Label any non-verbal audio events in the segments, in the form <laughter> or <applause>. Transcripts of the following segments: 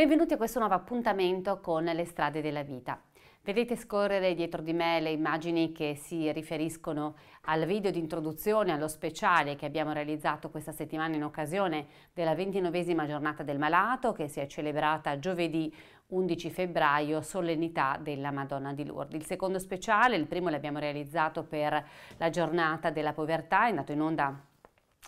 Benvenuti a questo nuovo appuntamento con le strade della vita. Vedete scorrere dietro di me le immagini che si riferiscono al video di introduzione allo speciale che abbiamo realizzato questa settimana in occasione della 29esima giornata del malato che si è celebrata giovedì 11 febbraio, solennità della Madonna di Lourdes. Il secondo speciale, il primo l'abbiamo realizzato per la giornata della povertà, è andato in onda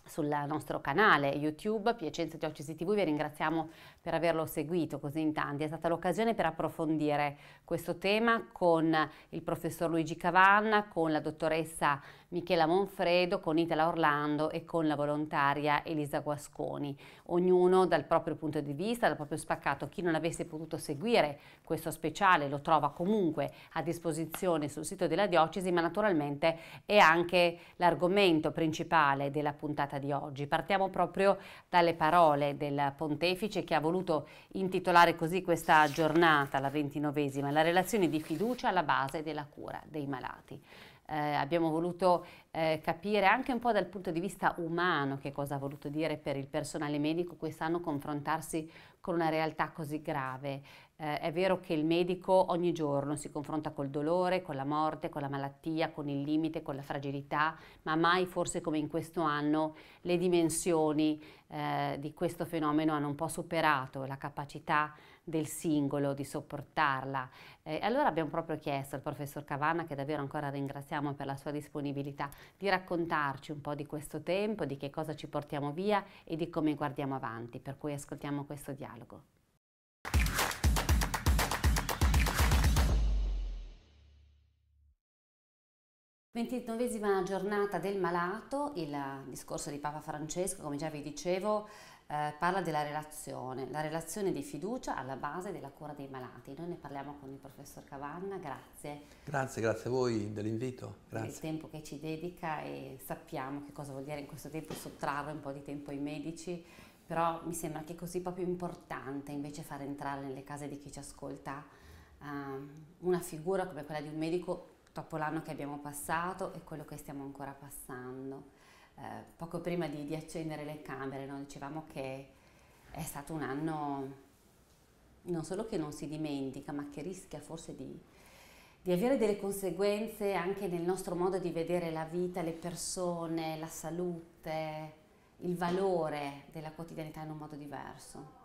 sul nostro canale YouTube Piacenza Diocesi TV, vi ringraziamo per averlo seguito così in tanti. È stata l'occasione per approfondire questo tema con il professor Luigi Cavanna, con la dottoressa Michela Monfredo, con Itala Orlando e con la volontaria Elisa Guasconi, ognuno dal proprio punto di vista, dal proprio spaccato. Chi non avesse potuto seguire questo speciale lo trova comunque a disposizione sul sito della diocesi, ma naturalmente è anche l'argomento principale della puntata di oggi. Partiamo proprio dalle parole del pontefice che ha voluto intitolare così questa giornata, la ventinovesima, la relazione di fiducia alla base della cura dei malati eh, abbiamo voluto eh, capire anche un po' dal punto di vista umano che cosa ha voluto dire per il personale medico quest'anno confrontarsi con una realtà così grave. Eh, è vero che il medico ogni giorno si confronta col dolore, con la morte, con la malattia, con il limite, con la fragilità, ma mai forse come in questo anno le dimensioni eh, di questo fenomeno hanno un po' superato la capacità del singolo, di sopportarla. Eh, allora abbiamo proprio chiesto al professor Cavanna, che davvero ancora ringraziamo per la sua disponibilità, di raccontarci un po' di questo tempo, di che cosa ci portiamo via e di come guardiamo avanti, per cui ascoltiamo questo dialogo. Ventinovesima giornata del malato, il discorso di Papa Francesco, come già vi dicevo, eh, parla della relazione, la relazione di fiducia alla base della cura dei malati. Noi ne parliamo con il professor Cavanna, grazie. Grazie, grazie a voi dell'invito. Grazie. Per il tempo che ci dedica e sappiamo che cosa vuol dire in questo tempo sottrarre un po' di tempo ai medici, però mi sembra che è così proprio importante invece far entrare nelle case di chi ci ascolta eh, una figura come quella di un medico dopo l'anno che abbiamo passato e quello che stiamo ancora passando. Eh, poco prima di, di, accendere le camere, no? dicevamo che è stato un anno non solo che non si dimentica, ma che rischia forse di, di avere delle conseguenze anche nel nostro modo di vedere la vita, le persone, la salute, il valore della quotidianità in un modo diverso.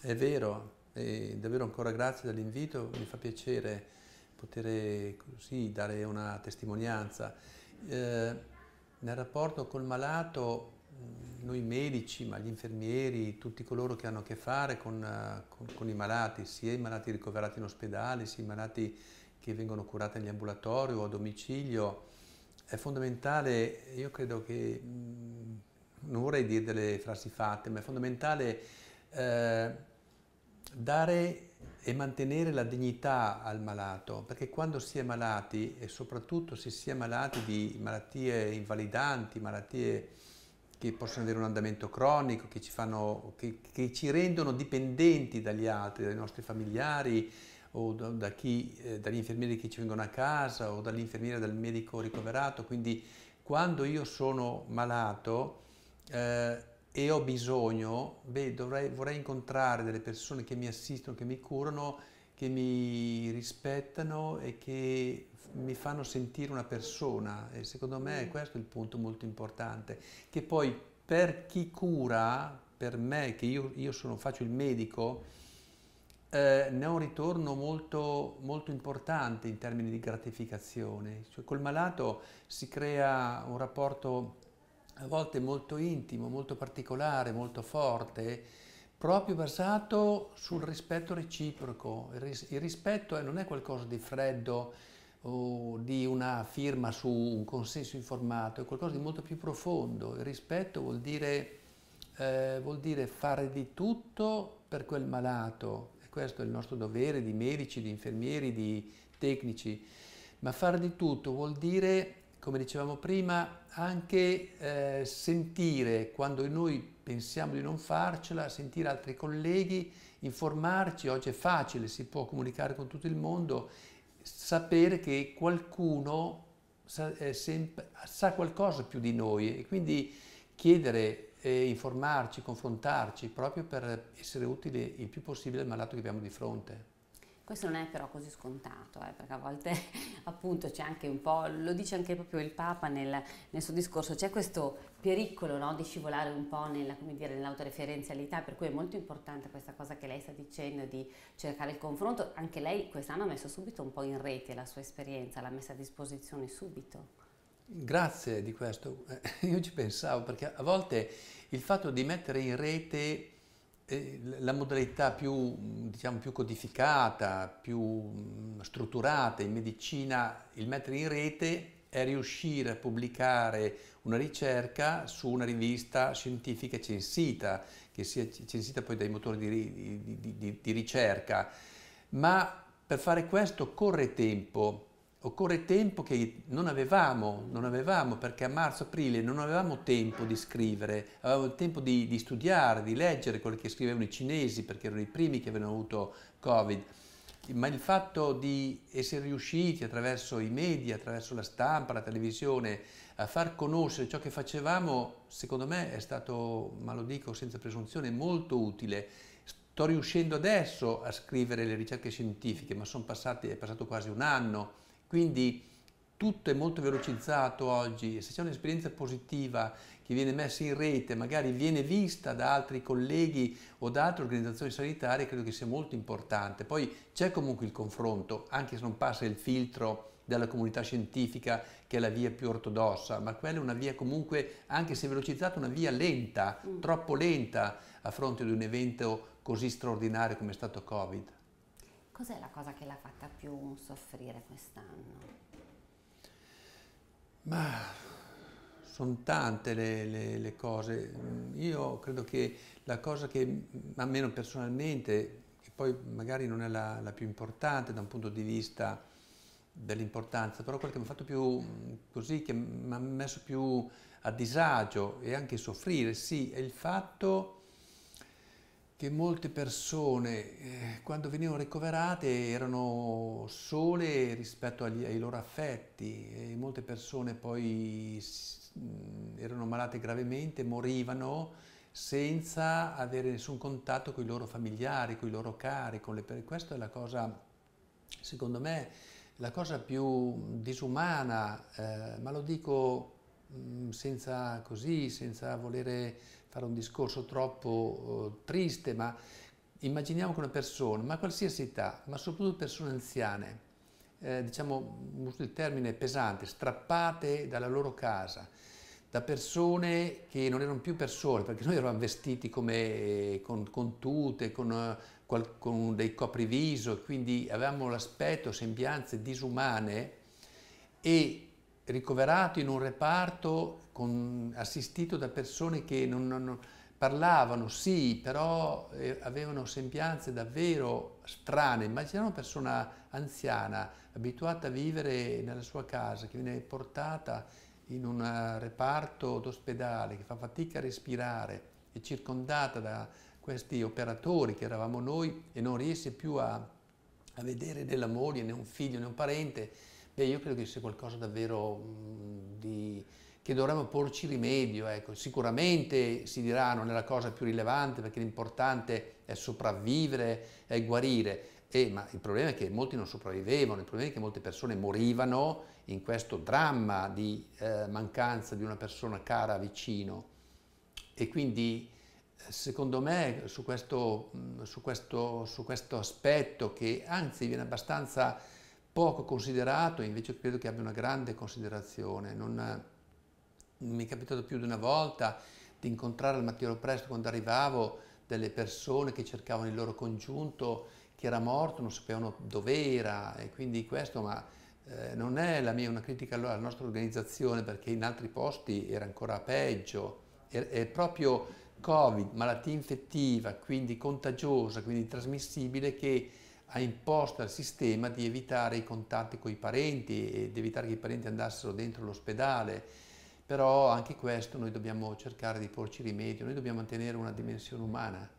È vero, e davvero ancora grazie dell'invito, mi fa piacere poter così dare una testimonianza. Eh, nel rapporto col malato, mm, noi medici, ma gli infermieri, tutti coloro che hanno a che fare con, eh, con, con i malati, sia i malati ricoverati in ospedale, sia i malati che vengono curati negli ambulatori o a domicilio, è fondamentale, io credo che, mm, non vorrei dire delle frasi fatte, ma è fondamentale eh, dare e mantenere la dignità al malato, perché quando si è malati e soprattutto se si è malati di malattie invalidanti, malattie che possono avere un andamento cronico, che ci, fanno, che, che ci rendono dipendenti dagli altri, dai nostri familiari o da, da chi, eh, dagli infermieri che ci vengono a casa o dall'infermiera, dal medico ricoverato. Quindi quando io sono malato eh, e ho bisogno, beh, dovrei, vorrei incontrare delle persone che mi assistono, che mi curano, che mi rispettano e che mi fanno sentire una persona. E secondo me mm. questo è il punto molto importante. Che poi per chi cura, per me, che io, io sono, faccio il medico, eh, ne ho un ritorno molto, molto, importante in termini di gratificazione. Cioè, col malato si crea un rapporto a volte molto intimo, molto particolare, molto forte, proprio basato sul rispetto reciproco. Il, ris- il rispetto eh, non è qualcosa di freddo o di una firma su un consenso informato, è qualcosa di molto più profondo. Il rispetto vuol dire, eh, vuol dire fare di tutto per quel malato, e questo è il nostro dovere di medici, di infermieri, di tecnici, ma fare di tutto vuol dire come dicevamo prima, anche eh, sentire quando noi pensiamo di non farcela, sentire altri colleghi, informarci, oggi è facile, si può comunicare con tutto il mondo, sapere che qualcuno sa, sempre, sa qualcosa più di noi e quindi chiedere, eh, informarci, confrontarci proprio per essere utili il più possibile al malato che abbiamo di fronte. Questo non è però così scontato, eh, perché a volte <laughs> appunto c'è anche un po', lo dice anche proprio il Papa nel, nel suo discorso, c'è questo pericolo no, di scivolare un po' nella, dire, nell'autoreferenzialità, per cui è molto importante questa cosa che lei sta dicendo di cercare il confronto. Anche lei quest'anno ha messo subito un po' in rete la sua esperienza, l'ha messa a disposizione subito. Grazie di questo, <laughs> io ci pensavo perché a volte il fatto di mettere in rete eh, la modalità più, diciamo, più, codificata, più mm, strutturata in medicina, il mettere in rete, è riuscire a pubblicare una ricerca su una rivista scientifica censita, che sia censita poi dai motori di, di, di, di ricerca. Ma per fare questo corre tempo, occorre tempo che non avevamo, non avevamo perché a marzo-aprile non avevamo tempo di scrivere, avevamo il tempo di, di, studiare, di leggere quello che scrivevano i cinesi perché erano i primi che avevano avuto Covid, ma il fatto di essere riusciti attraverso i media, attraverso la stampa, la televisione, a far conoscere ciò che facevamo, secondo me è stato, ma lo dico senza presunzione, molto utile. Sto riuscendo adesso a scrivere le ricerche scientifiche, ma passati, è passato quasi un anno quindi tutto è molto velocizzato oggi e se c'è un'esperienza positiva che viene messa in rete, magari viene vista da altri colleghi o da altre organizzazioni sanitarie, credo che sia molto importante. Poi c'è comunque il confronto, anche se non passa il filtro della comunità scientifica che è la via più ortodossa, ma quella è una via comunque, anche se velocizzata, una via lenta, mm. troppo lenta a fronte di un evento così straordinario come è stato Covid. Cos'è la cosa che l'ha fatta più soffrire quest'anno? Ma sono tante le, le, le, cose. Io credo che la cosa che, almeno personalmente, che poi magari non è la, la più importante da un punto di vista dell'importanza, però quella che mi ha fatto più così, che mi ha messo più a disagio e anche soffrire, sì, è il fatto che molte persone eh, quando venivano ricoverate erano sole rispetto agli, ai loro affetti e molte persone poi mh, mm, erano malate gravemente, morivano senza avere nessun contatto con i loro familiari, con i loro cari, con le persone. Questa è la cosa, secondo me, la cosa più disumana, eh, ma lo dico mh, mm, senza così, senza volere fare un discorso troppo eh, triste, ma immaginiamo che una persona, ma qualsiasi età, ma soprattutto persone anziane, eh, diciamo, uso il termine pesante, strappate dalla loro casa, da persone che non erano più persone, perché noi eravamo vestiti come, con, con tute, con, eh, con dei copriviso, quindi avevamo l'aspetto, sembianze disumane e ricoverato in un reparto con, assistito da persone che non, non, parlavano, sì, però eh, avevano sembianze davvero strane. Immaginate una persona anziana, abituata a vivere nella sua casa, che viene portata in un eh, reparto d'ospedale, che fa fatica a respirare, è circondata da questi operatori che eravamo noi e non riesce più a, a vedere né la moglie, né un figlio, né un parente. Beh, io credo che sia qualcosa davvero mh, mm, di che dovremmo porci rimedio. Ecco. Sicuramente si dirà ah, non è la cosa più rilevante perché l'importante è sopravvivere, è guarire, E, eh, ma il problema è che molti non sopravvivevano, il problema è che molte persone morivano in questo dramma di eh, mancanza di una persona cara vicino. E quindi eh, secondo me su questo, mm, su, questo, su questo, aspetto che anzi viene abbastanza poco considerato, invece credo che abbia una grande considerazione. Non, mi è capitato più di una volta di incontrare al mattino presto quando arrivavo delle persone che cercavano il loro congiunto che era morto, non sapevano dove era e quindi questo, ma eh, non è la mia una critica alla nostra organizzazione perché in altri posti era ancora peggio, è, è proprio Covid, malattia infettiva, quindi contagiosa, quindi trasmissibile che ha imposto al sistema di evitare i contatti con i parenti e di evitare che i parenti andassero dentro l'ospedale però anche questo noi dobbiamo cercare di porci rimedio, noi dobbiamo mantenere una dimensione umana,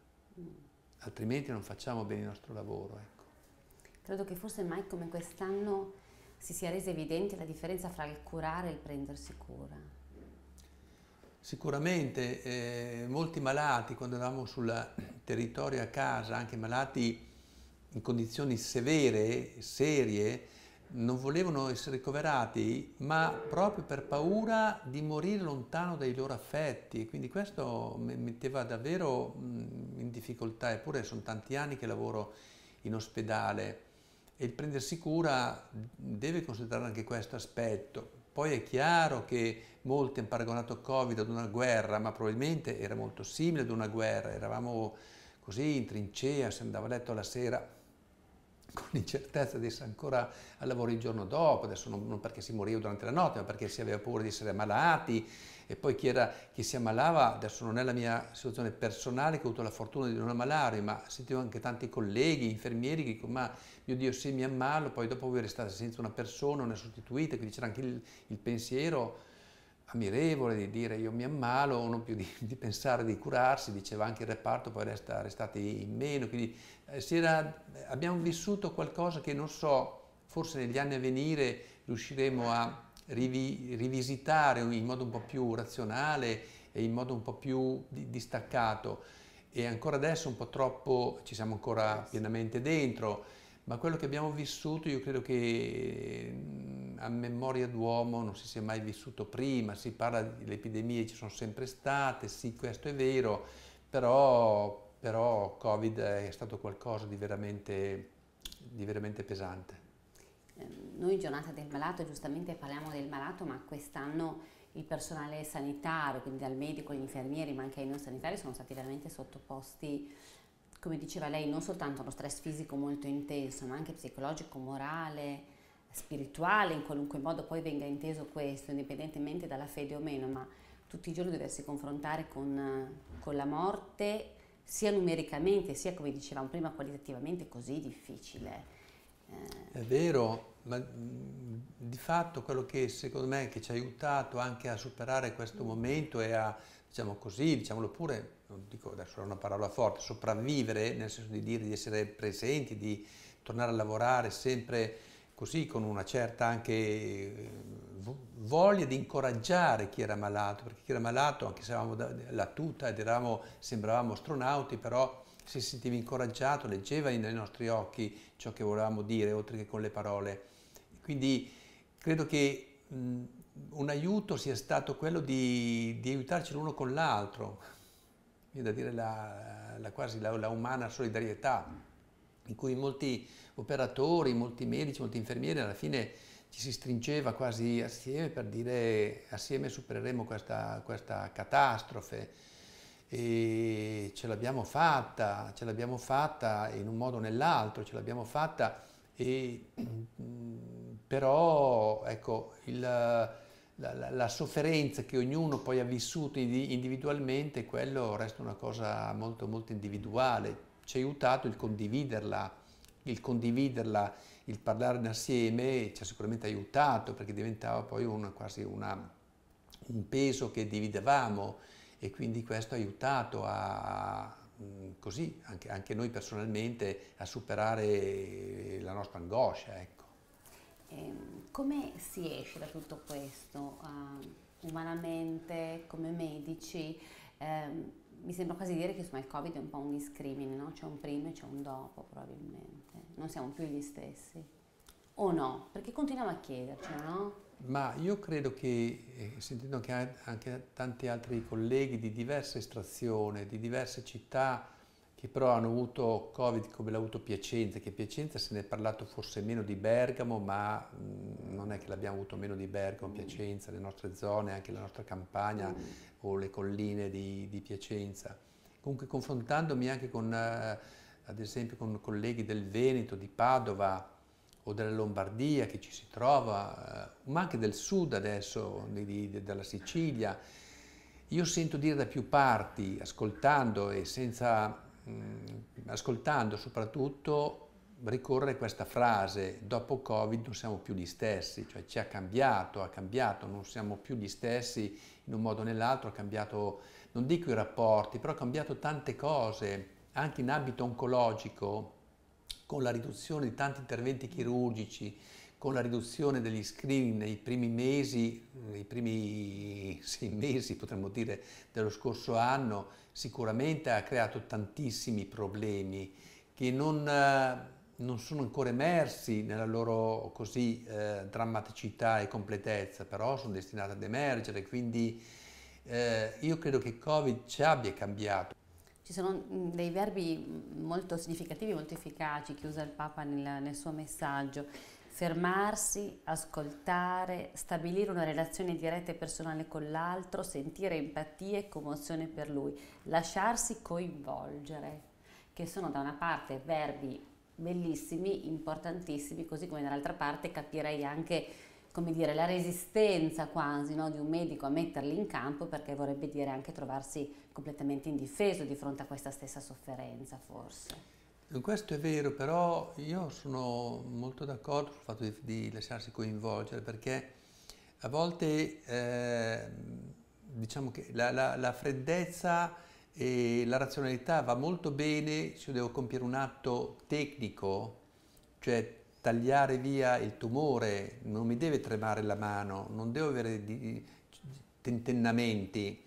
altrimenti non facciamo bene il nostro lavoro. Ecco. Credo che forse mai come quest'anno si sia resa evidente la differenza fra il curare e il prendersi cura. Sicuramente eh, molti malati, quando eravamo sul territorio a casa, anche malati in condizioni severe, serie, non volevano essere ricoverati, ma proprio per paura di morire lontano dai loro affetti. Quindi questo mi metteva davvero in difficoltà, eppure sono tanti anni che lavoro in ospedale e il prendersi cura deve considerare anche questo aspetto. Poi è chiaro che molti hanno paragonato il Covid ad una guerra, ma probabilmente era molto simile ad una guerra, eravamo così in trincea, si andava a letto la sera con l'incertezza di essere ancora al lavoro il giorno dopo, adesso non, non, perché si moriva durante la notte, ma perché si aveva paura di essere ammalati e poi chi, era, chi si ammalava, adesso non è la mia situazione personale che ho avuto la fortuna di non ammalare, ma sentivo anche tanti colleghi, infermieri che dicono ma mio Dio se mi ammalo, poi dopo voi restate senza una persona, una sostituita, quindi c'era anche il, il pensiero ammirevole di dire io mi ammalo, non più di, di pensare di curarsi, diceva anche il reparto poi resta, restati in meno, quindi eh, era, abbiamo vissuto qualcosa che non so, forse negli anni a venire riusciremo a rivi, rivisitare in modo un po' più razionale e in modo un po' più di, distaccato e ancora adesso un po' troppo ci siamo ancora pienamente dentro ma quello che abbiamo vissuto io credo che mm, a memoria d'uomo non si sia mai vissuto prima, si parla delle epidemie, ci sono sempre state, sì questo è vero, però, però Covid è stato qualcosa di veramente, di veramente pesante. Ehm, noi in giornata del malato giustamente parliamo del malato, ma quest'anno il personale sanitario, quindi dal medico, gli infermieri, ma anche i non sanitari sono stati veramente sottoposti come diceva lei, non soltanto uno stress fisico molto intenso, ma anche psicologico, morale, spirituale, in qualunque modo poi venga inteso questo, indipendentemente dalla fede o meno, ma tutti i giorni doversi confrontare con, con la morte, sia numericamente, sia come dicevamo prima, qualitativamente così difficile. Eh. È vero, ma mm, di fatto quello che secondo me che ci ha aiutato anche a superare questo mm. momento e a diciamo così, diciamolo pure, non dico adesso è una parola forte, sopravvivere, nel senso di dire di essere presenti, di tornare a lavorare sempre così con una certa anche eh, voglia di incoraggiare chi era malato, perché chi era malato, anche se avevamo la tuta ed eravamo, sembravamo astronauti, però si sentiva incoraggiato, leggeva nei nostri occhi ciò che volevamo dire, oltre che con le parole. Quindi credo che mh, un aiuto sia stato quello di, di aiutarci l'uno con l'altro, viene da dire la, la quasi la, la, umana solidarietà, in cui molti operatori, molti medici, molti infermieri alla fine ci si stringeva quasi assieme per dire assieme supereremo questa, questa catastrofe e ce l'abbiamo fatta, ce l'abbiamo fatta in un modo o nell'altro, ce l'abbiamo fatta e mm, mm, però ecco il la, la, la, sofferenza che ognuno poi ha vissuto individualmente, quello resta una cosa molto, molto individuale. Ci ha aiutato il condividerla, il condividerla, il parlarne assieme ci ha sicuramente aiutato perché diventava poi una, quasi una, un peso che dividevamo e quindi questo ha aiutato a, mm, così, anche, anche noi personalmente a superare la nostra angoscia. Ecco. Ehm, come si esce da tutto questo uh, umanamente, come medici? Um, mi sembra quasi dire che insomma, il Covid è un po' un discrimine, no? c'è un prima e c'è un dopo probabilmente, non siamo più gli stessi. O no? Perché continuiamo a chiedercelo, no? Ma io credo che, eh, sentendo anche, anche tanti altri colleghi di diversa estrazione, di diverse città, che però hanno avuto Covid come l'ha avuto Piacenza, che Piacenza se ne è parlato forse meno di Bergamo, ma mh, mm, non è che l'abbiamo avuto meno di Bergamo, Piacenza, le nostre zone, anche la nostra campagna mm. o le colline di, di Piacenza. Comunque confrontandomi anche con, eh, ad esempio, con colleghi del Veneto, di Padova o della Lombardia che ci si trova, eh, ma anche del sud adesso, di, di, della Sicilia, io sento dire da più parti, ascoltando e senza Mm, ascoltando soprattutto ricorre questa frase, dopo Covid non siamo più gli stessi, cioè ci ha cambiato, ha cambiato, non siamo più gli stessi in un modo o nell'altro, ha cambiato, non dico i rapporti, però ha cambiato tante cose, anche in ambito oncologico, con la riduzione di tanti interventi chirurgici, con la riduzione degli screening nei primi mesi, nei primi sei mesi potremmo dire dello scorso anno, sicuramente ha creato tantissimi problemi che non, eh, non sono ancora emersi nella loro così eh, drammaticità e completezza, però sono destinati ad emergere, quindi eh, io credo che Covid ci abbia cambiato. Ci sono mm, dei verbi molto significativi, molto efficaci che usa il Papa nel, nel suo messaggio. Fermarsi, ascoltare, stabilire una relazione diretta e personale con l'altro, sentire empatia e commozione per lui, lasciarsi coinvolgere, che sono da una parte verbi bellissimi, importantissimi, così come dall'altra parte capirei anche come dire, la resistenza quasi no, di un medico a metterli in campo perché vorrebbe dire anche trovarsi completamente indifeso di fronte a questa stessa sofferenza forse. Questo è vero, però io sono molto d'accordo sul fatto di, di, lasciarsi coinvolgere perché a volte eh, diciamo che la, la, la, freddezza e la razionalità va molto bene se io devo compiere un atto tecnico, cioè tagliare via il tumore, non mi deve tremare la mano, non devo avere di, tentennamenti,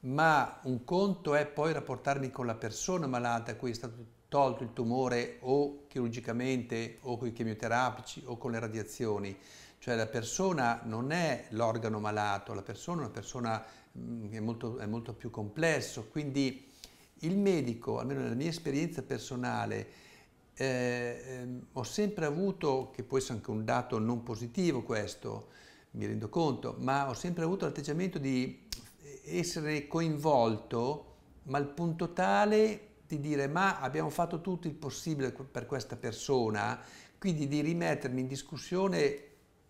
ma un conto è poi rapportarmi con la persona malata a cui è stato tolto il tumore o chirurgicamente o con i chemioterapici o con le radiazioni. Cioè la persona non è l'organo malato, la persona è una persona mm, che è molto, è molto più complesso, quindi il medico, almeno nella mia esperienza personale, eh, ehm, ho sempre avuto, che può essere anche un dato non positivo questo, mi rendo conto, ma ho sempre avuto l'atteggiamento di eh, essere coinvolto, ma al punto tale di dire ma abbiamo fatto tutto il possibile per questa persona, quindi di rimettermi in discussione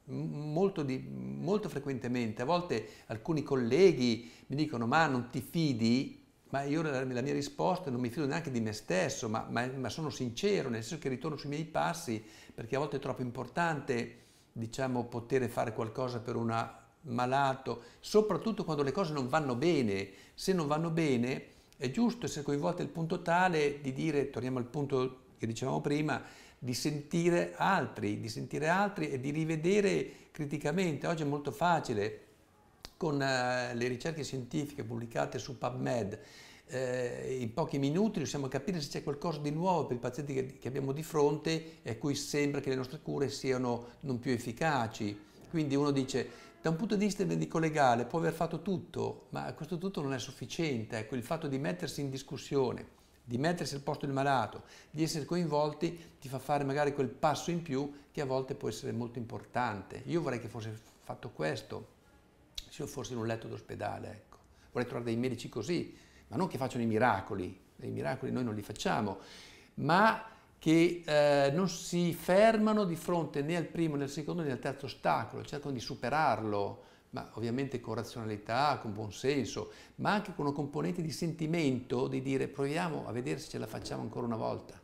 molto, di, molto frequentemente. A volte alcuni colleghi mi dicono ma non ti fidi, ma io la, la mia risposta non mi fido neanche di me stesso, ma, ma, ma sono sincero, nel senso che ritorno sui miei passi perché a volte è troppo importante diciamo poter fare qualcosa per un malato, soprattutto quando le cose non vanno bene. Se non vanno bene è giusto essere coinvolti al punto tale di dire, torniamo al punto che dicevamo prima, di sentire altri, di sentire altri e di rivedere criticamente. Oggi è molto facile con eh, le ricerche scientifiche pubblicate su PubMed. Eh, in pochi minuti riusciamo a capire se c'è qualcosa di nuovo per i pazienti che, che abbiamo di fronte e a cui sembra che le nostre cure siano non più efficaci. Quindi uno dice da un punto di vista medico-legale può aver fatto tutto, ma questo tutto non è sufficiente. Ecco, il fatto di mettersi in discussione, di mettersi al posto del malato, di essere coinvolti, ti fa fare magari quel passo in più che a volte può essere molto importante. Io vorrei che fosse fatto questo, se io fossi in un letto d'ospedale, ecco. Vorrei trovare dei medici così, ma non che facciano i miracoli, i miracoli noi non li facciamo, ma che eh, non si fermano di fronte né al primo né al secondo né al terzo ostacolo, cercano di superarlo, ma ovviamente con razionalità, con buon senso, ma anche con una componente di sentimento, di dire proviamo a vedere se ce la facciamo ancora una volta.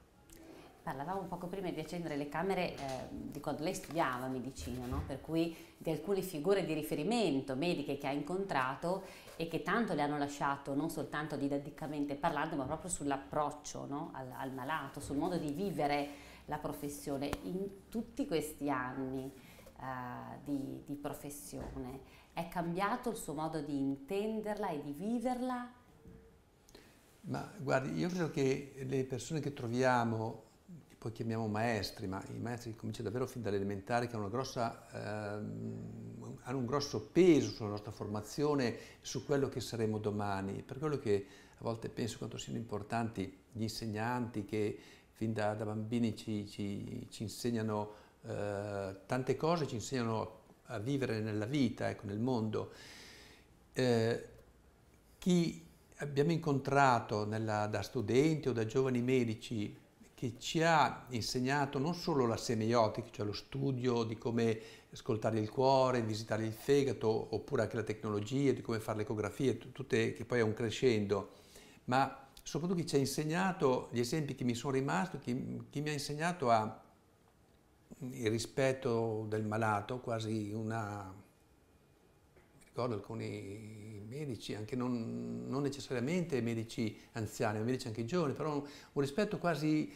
Parlavamo poco prima di accendere le camere eh, di quando lei studiava medicina, no? per cui di alcune figure di riferimento mediche che ha incontrato e che tanto le hanno lasciato non soltanto didatticamente parlando, ma proprio sull'approccio no? al, al malato, sul modo di vivere la professione in tutti questi anni. Uh, di, di, professione. È cambiato il suo modo di intenderla e di viverla? Ma guardi, io credo che le persone che troviamo poi chiamiamo maestri, ma i maestri cominciano davvero fin dall'elementare che hanno, grossa, ehm, hanno, un grosso peso sulla nostra formazione, su quello che saremo domani, per quello che a volte penso quanto siano importanti gli insegnanti che fin da, da bambini ci, ci, ci insegnano eh, tante cose, ci insegnano a vivere nella vita, ecco, nel mondo. Eh, chi abbiamo incontrato nella, da studenti o da giovani medici che ci ha insegnato non solo la semiotica, cioè lo studio di come ascoltare il cuore, visitare il fegato, oppure anche la tecnologia, di come fare le ecografie, tutte, che poi è un crescendo, ma soprattutto chi ci ha insegnato, gli esempi che mi sono rimasti, chi, chi mi ha insegnato a il rispetto del malato, quasi una... mi ricordo alcuni medici, anche non, non necessariamente medici anziani, ma medici anche giovani, però un, un rispetto quasi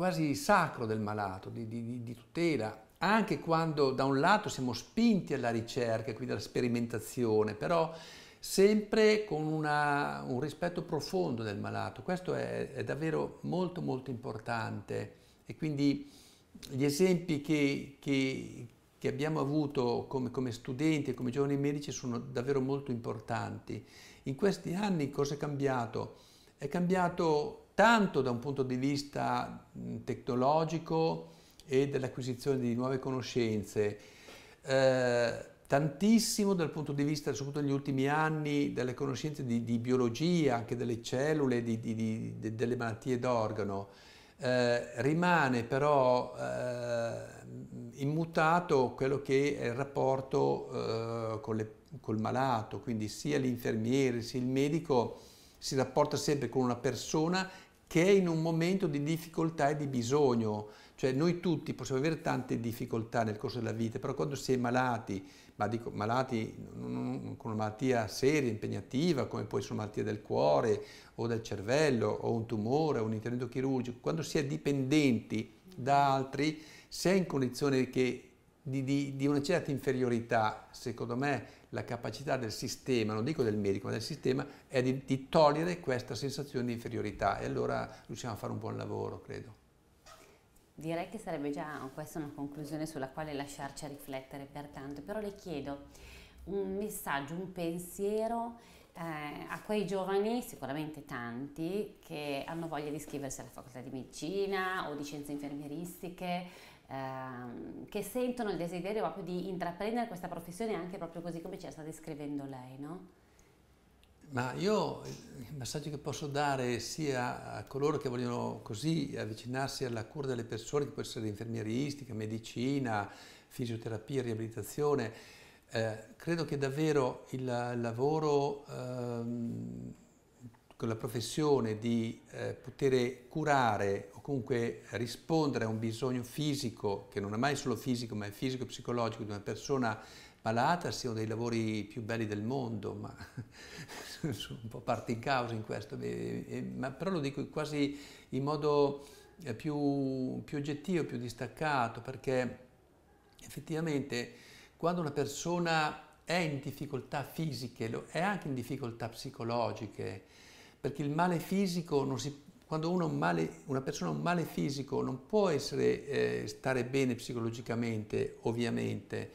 quasi sacro del malato, di, di, di, tutela, anche quando da un lato siamo spinti alla ricerca, quindi alla sperimentazione, però sempre con una, un rispetto profondo del malato. Questo è, è, davvero molto molto importante e quindi gli esempi che, che, che abbiamo avuto come, come studenti e come giovani medici sono davvero molto importanti. In questi anni cosa è cambiato? È cambiato tanto da un punto di vista tecnologico e dell'acquisizione di nuove conoscenze, eh, tantissimo dal punto di vista, soprattutto negli ultimi anni, delle conoscenze di, di biologia, anche delle cellule, di, di, delle malattie d'organo. Eh, rimane però eh, immutato quello che è il rapporto eh, le, col malato, quindi sia l'infermiere sia il medico si rapporta sempre con una persona che è in un momento di difficoltà e di bisogno. Cioè noi tutti possiamo avere tante difficoltà nel corso della vita, però quando si è malati, ma dico malati con una malattia seria, impegnativa, come può essere una malattia del cuore o del cervello o un tumore o un intervento chirurgico, quando si è dipendenti da altri, se è in condizione che di, di, di, una certa inferiorità, secondo me la capacità del sistema, non dico del medico, ma del sistema, è di, di togliere questa sensazione di inferiorità e allora riusciamo a fare un buon lavoro, credo. Direi che sarebbe già questa una conclusione sulla quale lasciarci a riflettere per tanto, però le chiedo un messaggio, un pensiero eh, a quei giovani, sicuramente tanti, che hanno voglia di iscriversi alla facoltà di medicina o di scienze infermieristiche Ehm, che sentono il desiderio proprio di intraprendere questa professione anche proprio così come ci la sta descrivendo lei, no? Ma io il messaggio che posso dare sia a coloro che vogliono così avvicinarsi alla cura delle persone, che può essere infermieristica, medicina, fisioterapia, riabilitazione, eh, credo che davvero il lavoro ehm, con la professione di eh, poter curare o comunque rispondere a un bisogno fisico, che non è mai solo fisico, ma è fisico e psicologico di una persona malata, sia uno dei lavori più belli del mondo, ma <laughs> sono un po' parte in causa in questo, e, e, ma però lo dico quasi in modo eh, più, più oggettivo, più distaccato, perché effettivamente quando una persona è in difficoltà fisiche, è anche in difficoltà psicologiche, perché il male fisico, si, quando un male, una persona ha un male fisico non può essere, eh, stare bene psicologicamente, ovviamente.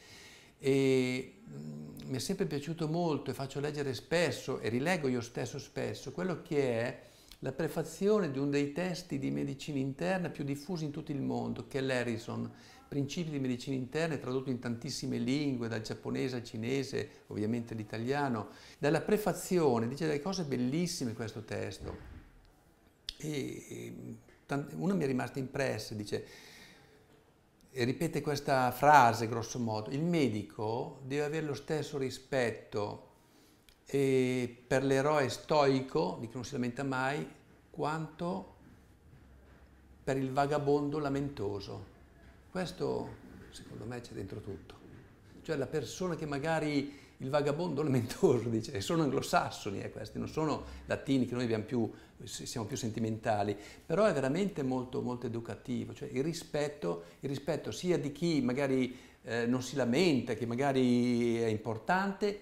E mm, mi è sempre piaciuto molto e faccio leggere spesso e rileggo io stesso spesso quello che è la prefazione di uno dei testi di medicina interna più diffusi in tutto il mondo, che è l'Harrison principi di medicina interna tradotti in tantissime lingue, dal giapponese al cinese, ovviamente l'italiano, dalla prefazione, dice delle cose bellissime questo testo. E ehm, una mi è rimasta impressa, dice, ripete questa frase grosso modo, il medico deve avere lo stesso rispetto per l'eroe stoico, di che non si lamenta mai, quanto per il vagabondo lamentoso. Questo secondo me c'è dentro tutto. Cioè la persona che magari il vagabondo lamentoso dice, eh, sono anglosassoni eh, questi, non sono latini che noi più, siamo più sentimentali, però è veramente molto, molto educativo, cioè il rispetto, il rispetto sia di chi magari eh, non si lamenta, che magari è importante,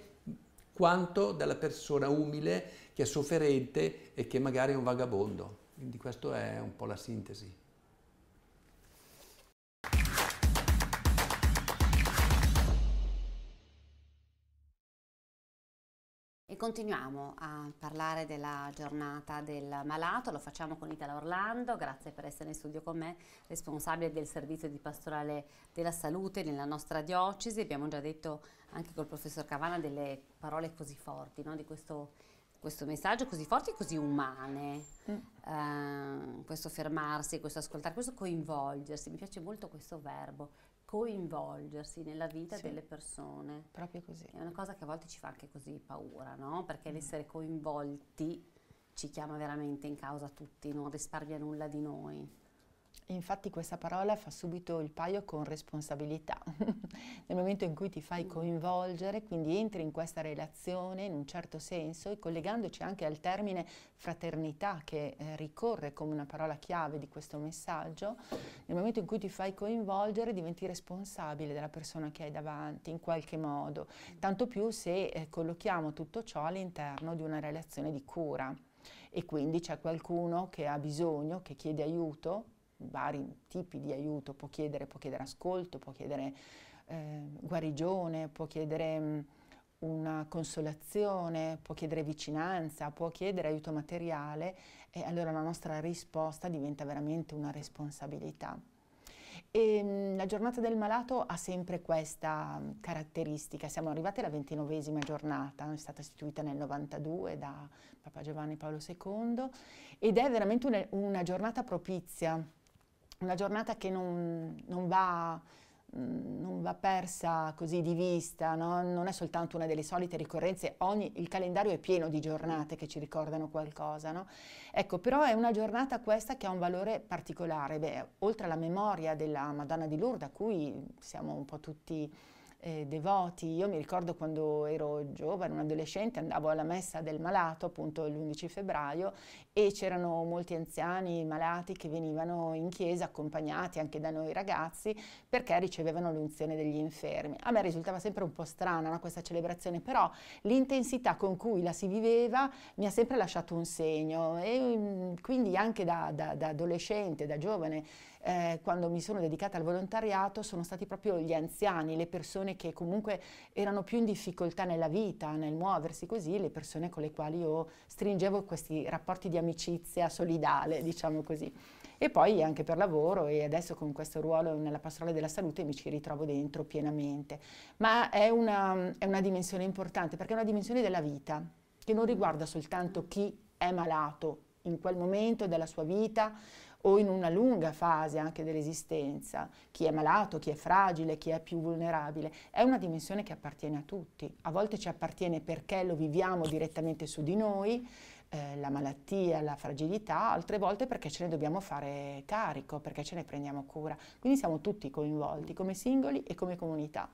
quanto dalla persona umile che è sofferente e che magari è un vagabondo. Quindi questa è un po' la sintesi. Continuiamo a parlare della giornata del malato, lo facciamo con Italo Orlando, grazie per essere in studio con me, responsabile del servizio di pastorale della salute nella nostra diocesi. Abbiamo già detto anche col professor Cavana delle parole così forti, no? di questo, questo, messaggio così forti e così umane, mm. uh, questo fermarsi, questo ascoltare, questo coinvolgersi, mi piace molto questo verbo, coinvolgersi nella vita sì, delle persone. Proprio così. È una cosa che a volte ci fa anche così paura, no? Perché mm. l'essere coinvolti ci chiama veramente in causa tutti, non risparmia nulla di noi. Infatti questa parola fa subito il paio con responsabilità. <laughs> Nel momento in cui ti fai mm. coinvolgere, quindi entri in questa relazione in un certo senso e collegandoci anche al termine fraternità che eh, ricorre come una parola chiave di questo messaggio, nel momento in cui ti fai coinvolgere diventi responsabile della persona che hai davanti in qualche modo, tanto più se eh, collochiamo tutto ciò all'interno di una relazione di cura e quindi c'è qualcuno che ha bisogno, che chiede aiuto vari tipi di aiuto, può chiedere, può chiedere ascolto, può chiedere eh, guarigione, può chiedere mh, mm, una consolazione, può chiedere vicinanza, può chiedere aiuto materiale e allora la nostra risposta diventa veramente una responsabilità. E, mm, la giornata del malato ha sempre questa mm, caratteristica, siamo arrivati alla ventinovesima giornata, è stata istituita nel 92 da Papa Giovanni Paolo II ed è veramente una, una giornata propizia una giornata che non, non, va, mm, non va, persa così di vista, no? non è soltanto una delle solite ricorrenze, ogni, il calendario è pieno di giornate che ci ricordano qualcosa. No? Ecco, però è una giornata questa che ha un valore particolare, Beh, oltre alla memoria della Madonna di Lourdes, a cui siamo un po' tutti eh, devoti. Io mi ricordo quando ero giovane, un adolescente, andavo alla messa del malato, appunto l'11 febbraio, e c'erano molti anziani malati che venivano in chiesa accompagnati anche da noi ragazzi perché ricevevano l'unzione degli infermi. A me risultava sempre un po' strana no, questa celebrazione, però l'intensità con cui la si viveva mi ha sempre lasciato un segno e mm, quindi anche da, da, da adolescente, da giovane, eh, quando mi sono dedicata al volontariato sono stati proprio gli anziani, le persone che comunque erano più in difficoltà nella vita, nel muoversi così, le persone con le quali io stringevo questi rapporti di amicizia solidale, diciamo così. E poi anche per lavoro e adesso con questo ruolo nella pastorale della salute mi ci ritrovo dentro pienamente. Ma è una, è una dimensione importante perché è una dimensione della vita che non riguarda soltanto chi è malato in quel momento della sua vita o in una lunga fase anche dell'esistenza, chi è malato, chi è fragile, chi è più vulnerabile, è una dimensione che appartiene a tutti. A volte ci appartiene perché lo viviamo direttamente su di noi, eh, la malattia, la fragilità, altre volte perché ce ne dobbiamo fare carico, perché ce ne prendiamo cura. Quindi siamo tutti coinvolti, come singoli e come comunità.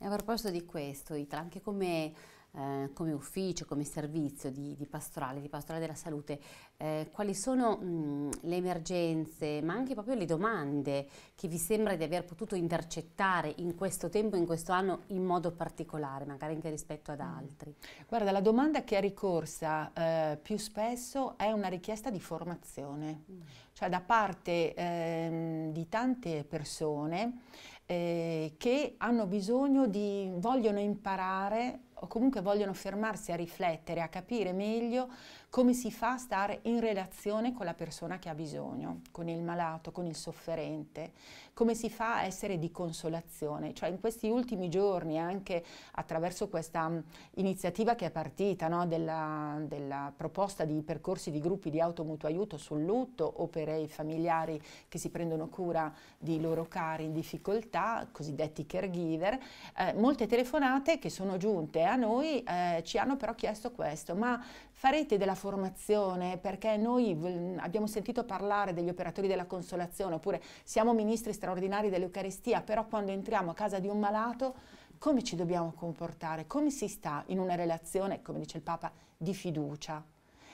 E a proposito di questo, Ita, anche come eh, come ufficio, come servizio di, di, pastorale, di pastorale della salute, eh, quali sono mh, le emergenze, ma anche proprio le domande che vi sembra di aver potuto intercettare in questo tempo, in questo anno, in modo particolare, magari anche rispetto ad mm. altri? Guarda, la domanda che è ricorsa eh, più spesso è una richiesta di formazione, mm. cioè da parte ehm, di tante persone eh, che hanno bisogno di, vogliono imparare o comunque vogliono fermarsi a riflettere, a capire meglio come si fa a stare in relazione con la persona che ha bisogno, con il malato, con il sofferente, come si fa a essere di consolazione. Cioè in questi ultimi giorni, anche attraverso questa mm, iniziativa che è partita no, della, della, proposta di percorsi di gruppi di auto mutuo aiuto sul lutto o per i familiari che si prendono cura di loro cari in difficoltà, cosiddetti caregiver, eh, molte telefonate che sono giunte a noi eh, ci hanno però chiesto questo, ma farete della formazione perché noi abbiamo sentito parlare degli operatori della consolazione oppure siamo ministri straordinari dell'Eucaristia, però quando entriamo a casa di un malato come ci dobbiamo comportare? Come si sta in una relazione, come dice il Papa, di fiducia?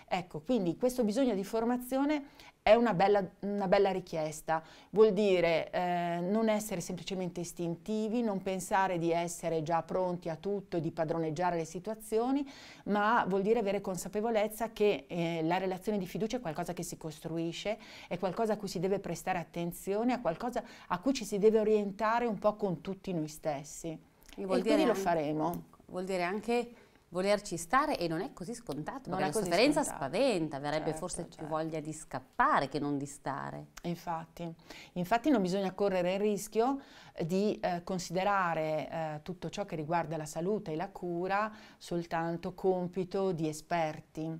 Ecco, quindi questo bisogno di formazione è una bella, una bella richiesta, vuol dire eh, non essere semplicemente istintivi, non pensare di essere già pronti a tutto, di padroneggiare le situazioni, ma vuol dire avere consapevolezza che eh, la relazione di fiducia è qualcosa che si costruisce, è qualcosa a cui si deve prestare attenzione, è qualcosa a cui ci si deve orientare un po' con tutti noi stessi. E, e quindi anche, lo faremo. Vuol dire anche volerci stare e non è così scontato, non perché la sofferenza scontato. spaventa, verrebbe certo, forse certo. più voglia di scappare che non di stare. Infatti, infatti non bisogna correre il rischio eh, di eh, considerare eh, tutto ciò che riguarda la salute e la cura soltanto compito di esperti.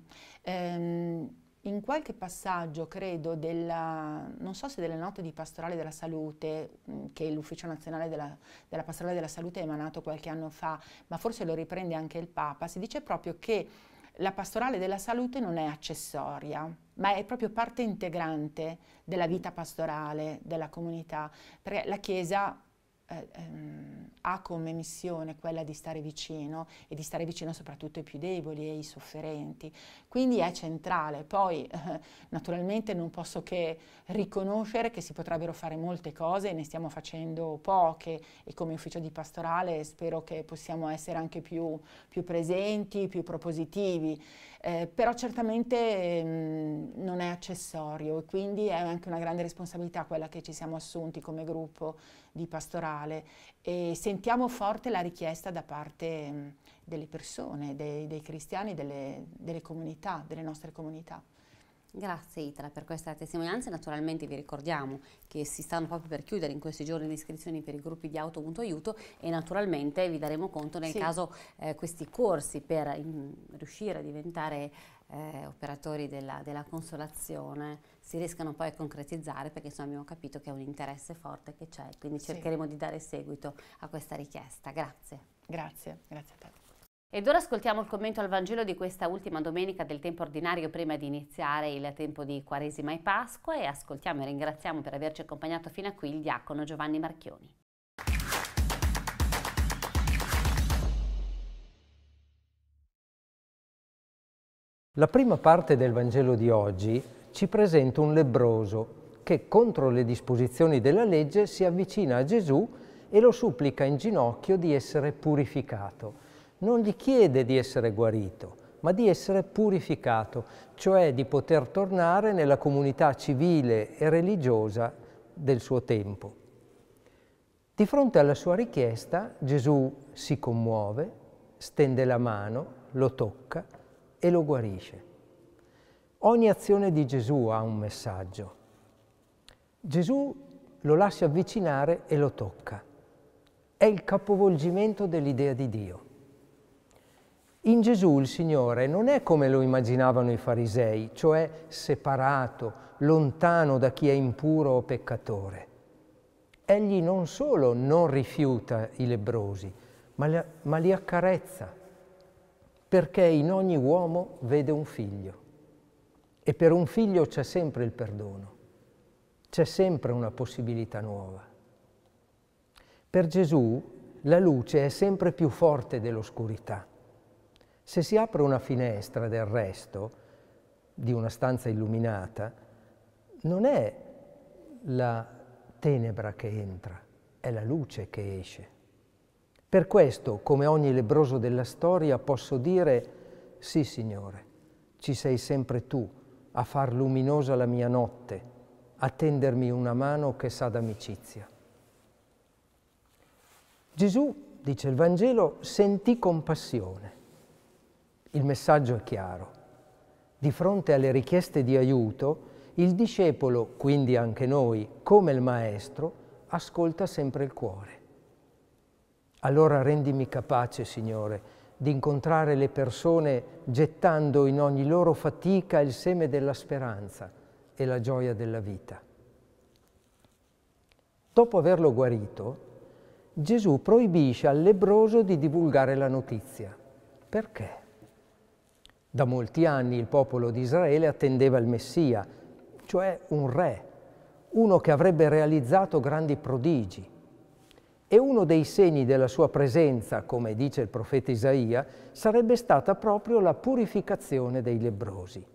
Ehm, in qualche passaggio, credo, della, non so se delle note di pastorale della salute, mm, che l'Ufficio Nazionale della, della, Pastorale della Salute ha emanato qualche anno fa, ma forse lo riprende anche il Papa, si dice proprio che la pastorale della salute non è accessoria, ma è proprio parte integrante della vita pastorale della comunità, perché la Chiesa eh, ehm, ha come missione quella di stare vicino e di stare vicino soprattutto ai più deboli e ai sofferenti. Quindi è centrale. Poi <laughs> naturalmente non posso che riconoscere che si potrebbero fare molte cose, ne stiamo facendo poche e come ufficio di pastorale spero che possiamo essere anche più, più presenti, più propositivi, eh, però certamente mh, ehm, non è accessorio e quindi è anche una grande responsabilità quella che ci siamo assunti come gruppo di pastorale e sentiamo forte la richiesta da parte mm, delle persone, dei, dei cristiani, delle, delle comunità, delle nostre comunità. Grazie Itra per questa testimonianza naturalmente vi ricordiamo che si stanno proprio per chiudere in questi giorni le iscrizioni per i gruppi di auto.aiuto e naturalmente vi daremo conto nel sì. caso eh, questi corsi per in, mm, riuscire a diventare eh, operatori della, della consolazione si riescano poi a concretizzare perché insomma abbiamo capito che è un interesse forte che c'è, quindi cercheremo sì. di dare seguito a questa richiesta. Grazie. Grazie, grazie a te. Ed ora ascoltiamo il commento al Vangelo di questa ultima domenica del tempo ordinario prima di iniziare il tempo di Quaresima e Pasqua e ascoltiamo e ringraziamo per averci accompagnato fino a qui il diacono Giovanni Marchioni. La prima parte del Vangelo di oggi ci presenta un lebbroso che contro le disposizioni della legge si avvicina a Gesù e lo supplica in ginocchio di essere purificato. Non gli chiede di essere guarito, ma di essere purificato, cioè di poter tornare nella comunità civile e religiosa del suo tempo. Di fronte alla sua richiesta Gesù si commuove, stende la mano, lo tocca e lo guarisce. Ogni azione di Gesù ha un messaggio. Gesù lo lascia avvicinare e lo tocca. È il capovolgimento dell'idea di Dio. In Gesù il Signore non è come lo immaginavano i farisei, cioè separato, lontano da chi è impuro o peccatore. Egli non solo non rifiuta i lebrosi, ma li, ma li accarezza, perché in ogni uomo vede un figlio. E per un figlio c'è sempre il perdono, c'è sempre una possibilità nuova. Per Gesù la luce è sempre più forte dell'oscurità. Se si apre una finestra del resto di una stanza illuminata, non è la tenebra che entra, è la luce che esce. Per questo, come ogni lebroso della storia, posso dire, sì Signore, ci sei sempre tu a far luminosa la mia notte, a tendermi una mano che sa d'amicizia. Gesù, dice il Vangelo, sentì compassione. Il messaggio è chiaro. Di fronte alle richieste di aiuto, il discepolo, quindi anche noi, come il Maestro, ascolta sempre il cuore. Allora rendimi capace, Signore, di incontrare le persone gettando in ogni loro fatica il seme della speranza e la gioia della vita. Dopo averlo guarito, Gesù proibisce al lebroso di divulgare la notizia. Perché? Da molti anni il popolo di Israele attendeva il Messia, cioè un re, uno che avrebbe realizzato grandi prodigi e uno dei segni della sua presenza, come dice il profeta Isaia, sarebbe stata proprio la purificazione dei lebbrosi.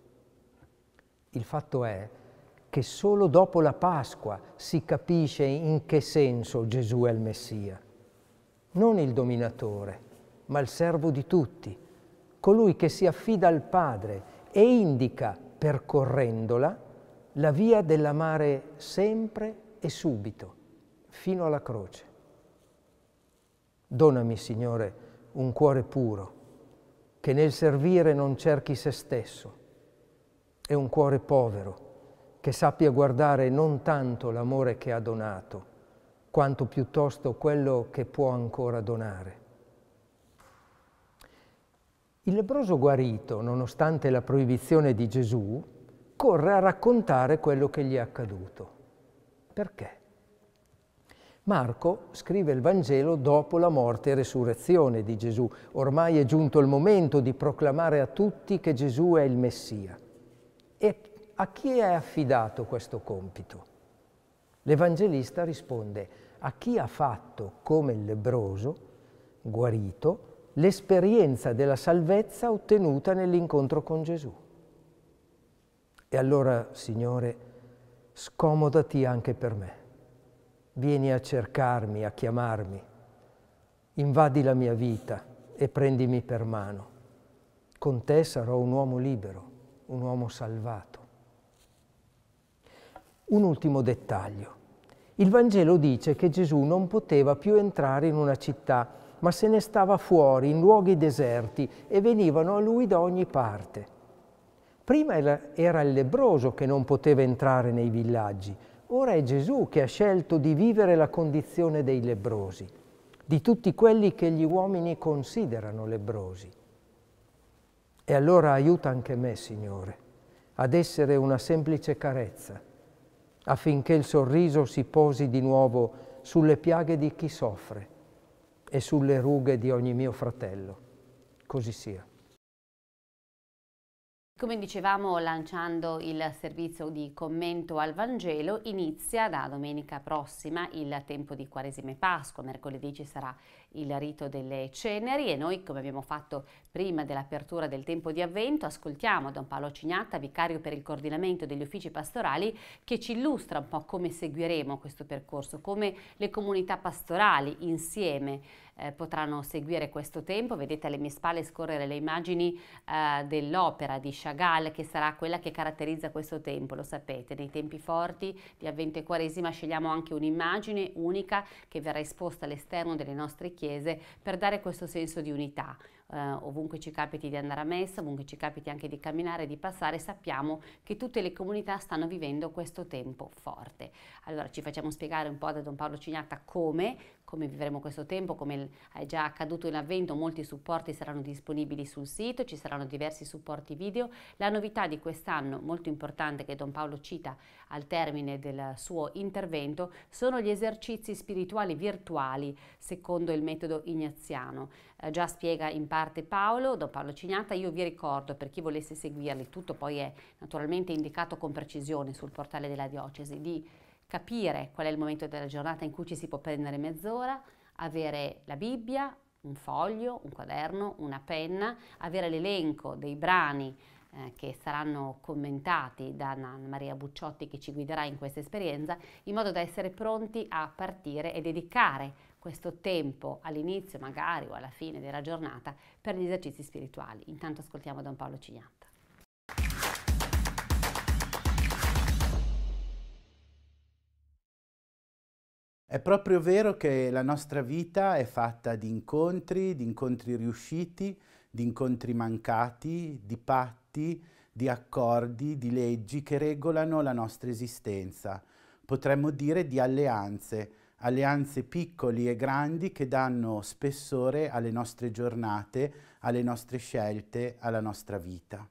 Il fatto è che solo dopo la Pasqua si capisce in che senso Gesù è il Messia. Non il dominatore, ma il servo di tutti, colui che si affida al Padre e indica, percorrendola, la via dell'amare sempre e subito, fino alla croce. Donami, Signore, un cuore puro, che nel servire non cerchi se stesso, e un cuore povero, che sappia guardare non tanto l'amore che ha donato, quanto piuttosto quello che può ancora donare. Il lebroso guarito, nonostante la proibizione di Gesù, corre a raccontare quello che gli è accaduto. Perché? Marco scrive il Vangelo dopo la morte e resurrezione di Gesù. Ormai è giunto il momento di proclamare a tutti che Gesù è il Messia. E a chi è affidato questo compito? L'Evangelista risponde a chi ha fatto, come il lebroso, guarito, l'esperienza della salvezza ottenuta nell'incontro con Gesù. E allora, Signore, scomodati anche per me vieni a cercarmi, a chiamarmi, invadi la mia vita e prendimi per mano. Con te sarò un uomo libero, un uomo salvato. Un ultimo dettaglio. Il Vangelo dice che Gesù non poteva più entrare in una città, ma se ne stava fuori, in luoghi deserti, e venivano a lui da ogni parte. Prima era il lebroso che non poteva entrare nei villaggi, Ora è Gesù che ha scelto di vivere la condizione dei lebrosi, di tutti quelli che gli uomini considerano lebrosi. E allora aiuta anche me, Signore, ad essere una semplice carezza, affinché il sorriso si posi di nuovo sulle piaghe di chi soffre e sulle rughe di ogni mio fratello. Così sia. Come dicevamo lanciando il servizio di commento al Vangelo, inizia da domenica prossima il tempo di Quaresima e Pasqua, mercoledì ci sarà il rito delle ceneri e noi, come abbiamo fatto prima dell'apertura del tempo di avvento, ascoltiamo Don Paolo Cignatta, vicario per il coordinamento degli uffici pastorali, che ci illustra un po' come seguiremo questo percorso, come le comunità pastorali insieme eh, potranno seguire questo tempo. Vedete alle mie spalle scorrere le immagini eh, dell'opera di Chagall che sarà quella che caratterizza questo tempo, lo sapete, nei tempi forti di avvento e quaresima scegliamo anche un'immagine unica che verrà esposta all'esterno delle nostre chiese chiese per dare questo senso di unità. Eh, ovunque ci capiti di andare a messa, ovunque ci capiti anche di camminare, di passare, sappiamo che tutte le comunità stanno vivendo questo tempo forte. Allora ci facciamo spiegare un po' da Don Paolo Cignatta come come vivremo questo tempo, come è già accaduto in avvento, molti supporti saranno disponibili sul sito, ci saranno diversi supporti video. La novità di quest'anno, molto importante, che Don Paolo cita al termine del suo intervento, sono gli esercizi spirituali virtuali secondo il metodo ignaziano. Eh, già spiega in parte Paolo, Don Paolo Cignata, io vi ricordo per chi volesse seguirli, tutto poi è naturalmente indicato con precisione sul portale della diocesi, di capire qual è il momento della giornata in cui ci si può prendere mezz'ora, avere la Bibbia, un foglio, un quaderno, una penna, avere l'elenco dei brani eh, che saranno commentati da Maria Bucciotti che ci guiderà in questa esperienza, in modo da essere pronti a partire e dedicare questo tempo all'inizio magari o alla fine della giornata per gli esercizi spirituali. Intanto ascoltiamo Don Paolo Cignata. È proprio vero che la nostra vita è fatta di incontri, di incontri riusciti, di incontri mancati, di patti, di accordi, di leggi che regolano la nostra esistenza. Potremmo dire di alleanze, alleanze piccoli e grandi che danno spessore alle nostre giornate, alle nostre scelte, alla nostra vita.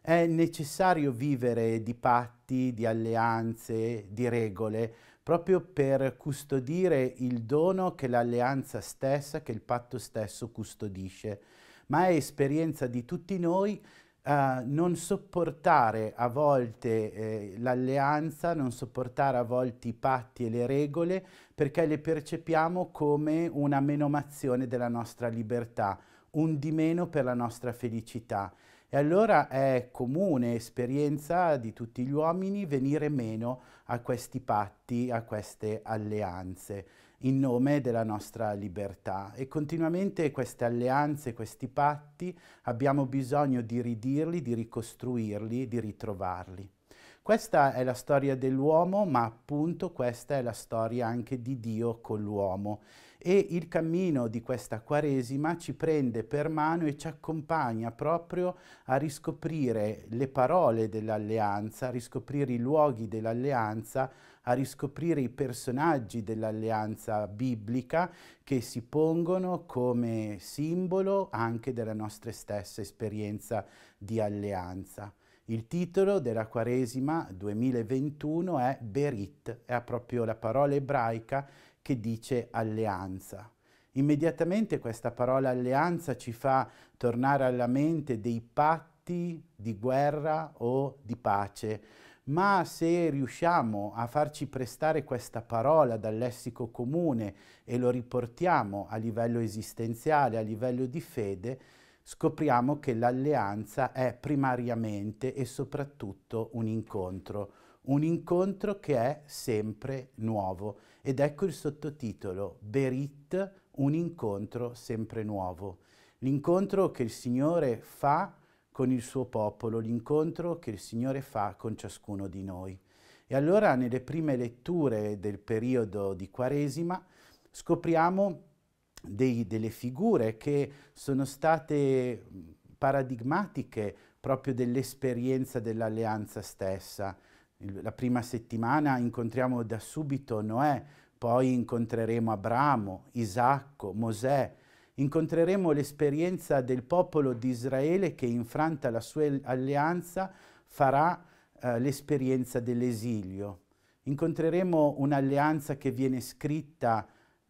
È necessario vivere di patti, di alleanze, di regole, proprio per custodire il dono che l'alleanza stessa, che il patto stesso custodisce. Ma è esperienza di tutti noi Uh, non sopportare a volte eh, l'alleanza, non sopportare a volte i patti e le regole, perché le percepiamo come una menomazione della nostra libertà, un di meno per la nostra felicità. E allora è comune esperienza di tutti gli uomini venire meno a questi patti, a queste alleanze in nome della nostra libertà e continuamente queste alleanze, questi patti abbiamo bisogno di ridirli, di ricostruirli, di ritrovarli. Questa è la storia dell'uomo, ma appunto questa è la storia anche di Dio con l'uomo. E il cammino di questa Quaresima ci prende per mano e ci accompagna proprio a riscoprire le parole dell'alleanza, a riscoprire i luoghi dell'alleanza, a riscoprire i personaggi dell'alleanza biblica che si pongono come simbolo anche della nostra stessa esperienza di alleanza. Il titolo della Quaresima 2021 è Berit, è proprio la parola ebraica che dice alleanza. Immediatamente questa parola alleanza ci fa tornare alla mente dei patti di guerra o di pace, ma se riusciamo a farci prestare questa parola dal lessico comune e lo riportiamo a livello esistenziale, a livello di fede, scopriamo che l'alleanza è primariamente e soprattutto un incontro, un incontro che è sempre nuovo ed ecco il sottotitolo Berit, un incontro sempre nuovo. L'incontro che il Signore fa con il suo popolo, l'incontro che il Signore fa con ciascuno di noi. E allora nelle prime letture del periodo di Quaresima scopriamo dei, delle figure che sono state mm, paradigmatiche proprio dell'esperienza dell'alleanza stessa. la prima settimana incontriamo da subito Noè, poi incontreremo Abramo, Isacco, Mosè, incontreremo l'esperienza del popolo di Israele che infranta la sua alleanza farà eh, l'esperienza dell'esilio. Incontreremo un'alleanza che viene scritta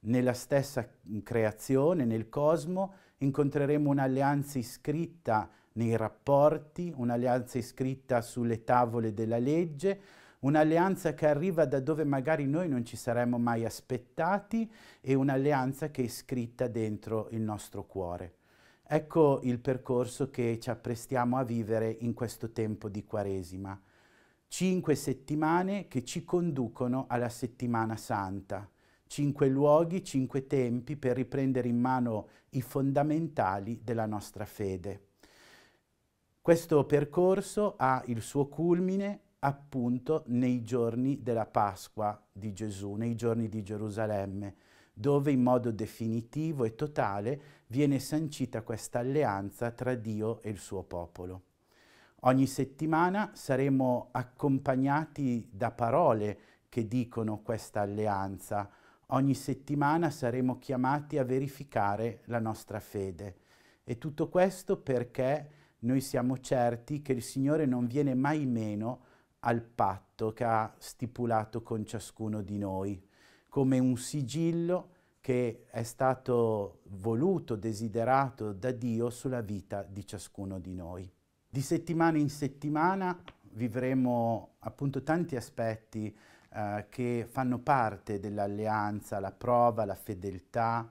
nella stessa creazione, nel cosmo, incontreremo un'alleanza iscritta nei rapporti, un'alleanza iscritta sulle tavole della legge, un'alleanza che arriva da dove magari noi non ci saremmo mai aspettati e un'alleanza che è scritta dentro il nostro cuore. Ecco il percorso che ci apprestiamo a vivere in questo tempo di Quaresima. Cinque settimane che ci conducono alla settimana santa cinque luoghi, cinque tempi per riprendere in mano i fondamentali della nostra fede. Questo percorso ha il suo culmine appunto nei giorni della Pasqua di Gesù, nei giorni di Gerusalemme, dove in modo definitivo e totale viene sancita questa alleanza tra Dio e il suo popolo. Ogni settimana saremo accompagnati da parole che dicono questa alleanza, Ogni settimana saremo chiamati a verificare la nostra fede e tutto questo perché noi siamo certi che il Signore non viene mai meno al patto che ha stipulato con ciascuno di noi, come un sigillo che è stato voluto, desiderato da Dio sulla vita di ciascuno di noi. Di settimana in settimana vivremo appunto tanti aspetti eh, che fanno parte dell'alleanza, la prova, la fedeltà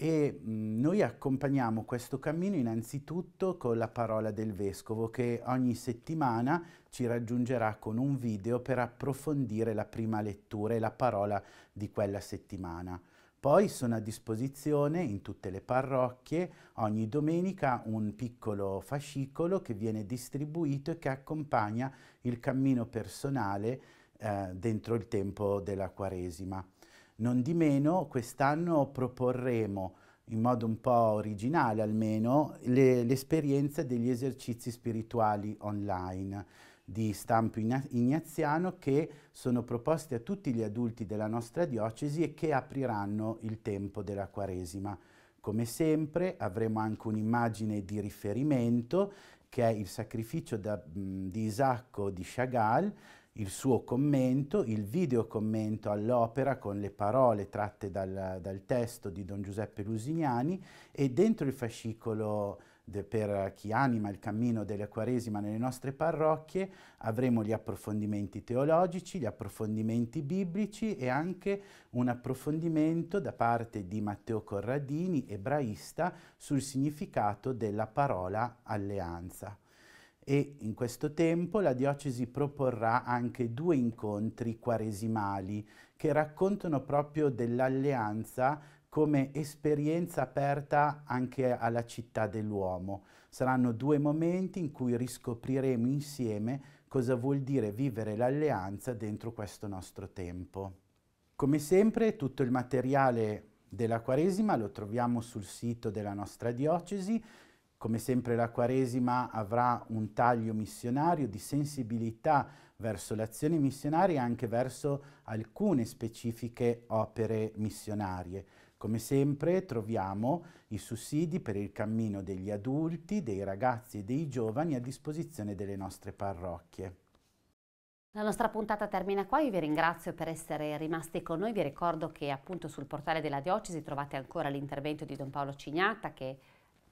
e mh, mm, noi accompagniamo questo cammino innanzitutto con la parola del vescovo che ogni settimana ci raggiungerà con un video per approfondire la prima lettura e la parola di quella settimana. Poi sono a disposizione in tutte le parrocchie ogni domenica un piccolo fascicolo che viene distribuito e che accompagna il cammino personale eh, dentro il tempo della Quaresima. Non di meno, quest'anno proporremo in modo un po' originale almeno, l'esperienza le, degli esercizi spirituali online di stampo ignaziano che sono proposti a tutti gli adulti della nostra diocesi e che apriranno il tempo della Quaresima. Come sempre avremo anche un'immagine di riferimento che è il sacrificio da, di Isacco di Chagall il suo commento, il video commento all'opera con le parole tratte dal, dal testo di Don Giuseppe Lusignani e dentro il fascicolo de, per chi anima il cammino della Quaresima nelle nostre parrocchie avremo gli approfondimenti teologici, gli approfondimenti biblici e anche un approfondimento da parte di Matteo Corradini, ebraista, sul significato della parola alleanza e in questo tempo la diocesi proporrà anche due incontri quaresimali che raccontano proprio dell'alleanza come esperienza aperta anche alla città dell'uomo. Saranno due momenti in cui riscopriremo insieme cosa vuol dire vivere l'alleanza dentro questo nostro tempo. Come sempre tutto il materiale della Quaresima lo troviamo sul sito della nostra diocesi come sempre la Quaresima avrà un taglio missionario di sensibilità verso l'azione missionaria e anche verso alcune specifiche opere missionarie. Come sempre troviamo i sussidi per il cammino degli adulti, dei ragazzi e dei giovani a disposizione delle nostre parrocchie. La nostra puntata termina qua, io vi ringrazio per essere rimasti con noi, vi ricordo che appunto sul portale della diocesi trovate ancora l'intervento di Don Paolo Cignata che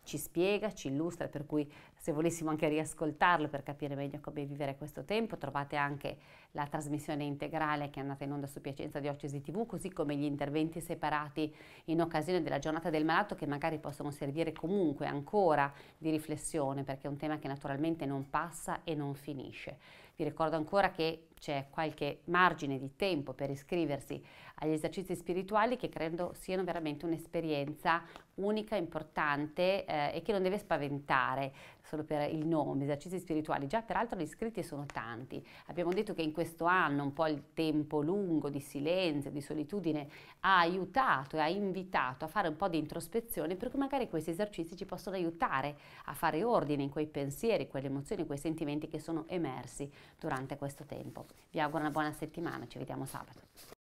ci spiega, ci illustra, per cui se volessimo anche riascoltarlo per capire meglio come vivere questo tempo, trovate anche la trasmissione integrale che è andata in onda su Piacenza Diocesi TV, così come gli interventi separati in occasione della giornata del malato che magari possono servire comunque ancora di riflessione, perché è un tema che naturalmente non passa e non finisce. Vi ricordo ancora che c'è qualche margine di tempo per iscriversi agli esercizi spirituali che credo siano veramente un'esperienza unica, importante eh, e che non deve spaventare solo per il nome, esercizi spirituali. Già peraltro gli iscritti sono tanti. Abbiamo detto che in questo anno un po' il tempo lungo di silenzio, di solitudine ha aiutato e ha invitato a fare un po' di introspezione perché magari questi esercizi ci possono aiutare a fare ordine in quei pensieri, quelle emozioni, quei sentimenti che sono emersi durante questo tempo. Vi auguro una buona settimana, ci vediamo sabato.